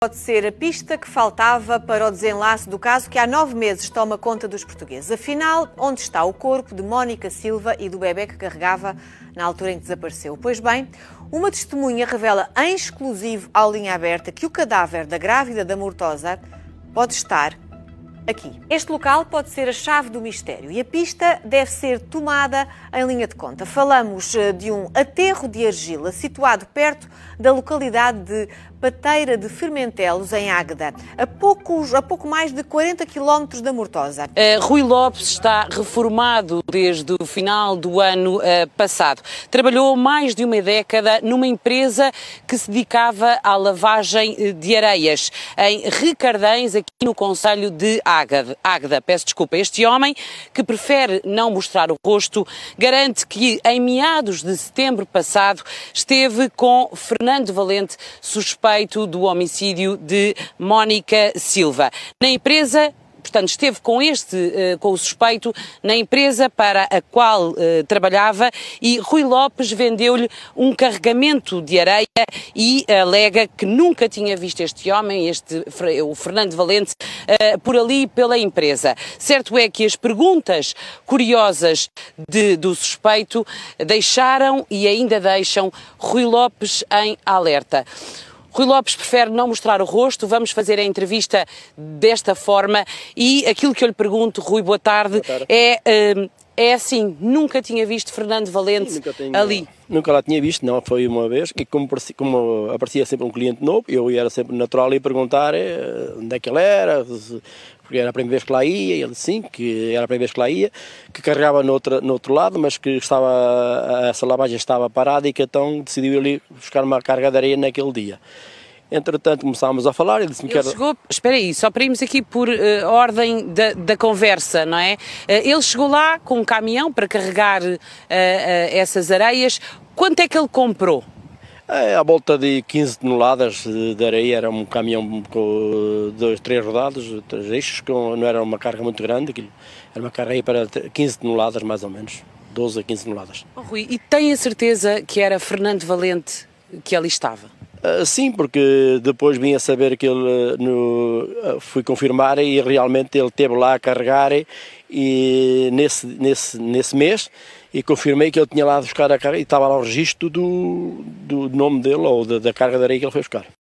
Pode ser a pista que faltava para o desenlace do caso que há nove meses toma conta dos portugueses. Afinal, onde está o corpo de Mónica Silva e do bebê que carregava na altura em que desapareceu? Pois bem, uma testemunha revela em exclusivo à linha aberta que o cadáver da grávida da Mortosa pode estar aqui. Este local pode ser a chave do mistério e a pista deve ser tomada em linha de conta. Falamos eh, de um aterro de argila situado perto da localidade de Pateira de Fermentelos, em Águeda, a, poucos, a pouco mais de 40 quilómetros da Mortosa. Uh, Rui Lopes está reformado desde o final do ano uh, passado. Trabalhou mais de uma década numa empresa que se dedicava à lavagem eh, de areias, em Ricardães, aqui no Conselho de Águeda. Águeda. Peço desculpa. Este homem, que prefere não mostrar o rosto, garante que em meados de setembro passado esteve com Fernando Valente suspeito do homicídio de Mónica Silva. Na empresa, portanto, esteve com este, eh, com o suspeito, na empresa para a qual eh, trabalhava e Rui Lopes vendeu-lhe um carregamento de areia e alega que nunca tinha visto este homem, este, o Fernando Valente, eh, por ali pela empresa. Certo é que as perguntas curiosas de, do suspeito deixaram e ainda deixam Rui Lopes em alerta. Rui Lopes prefere não mostrar o rosto, vamos fazer a entrevista desta forma e aquilo que eu lhe pergunto, Rui, boa tarde, boa tarde. é uh, é assim, nunca tinha visto Fernando Valente Sim, nunca tenho, ali. Nunca lá tinha visto, não, foi uma vez, que como, como, aparecia sempre um cliente novo, eu era sempre natural ali perguntar eh, onde é que ele era, porque era a primeira vez que lá ia, ele sim, que era a primeira vez que lá ia, que carregava no outro, no outro lado, mas que estava, essa lavagem estava parada e que então decidiu ali buscar uma carga de areia naquele dia. Entretanto, começámos a falar, ele disse-me que era... chegou, espera aí, só para irmos aqui por uh, ordem da, da, conversa, não é? Uh, ele chegou lá com um caminhão para carregar uh, essas areias. Quanto é que ele comprou? É, à volta de 15 toneladas de areia, era um caminhão com dois, três rodados, três eixos, com, não era uma carga muito grande, aquilo, era uma carga para 15 toneladas mais ou menos, 12 a 15 toneladas. Oh, Rui, e tem a certeza que era Fernando Valente que ali estava? Ah, sim, porque depois vim a saber que ele ah, no, ah, fui confirmar e realmente ele esteve lá a carregar e nesse, nesse, nesse mês e confirmei que ele tinha lá a buscar a carga e estava lá o registro do, do nome dele ou da, da carga de areia que ele foi buscar.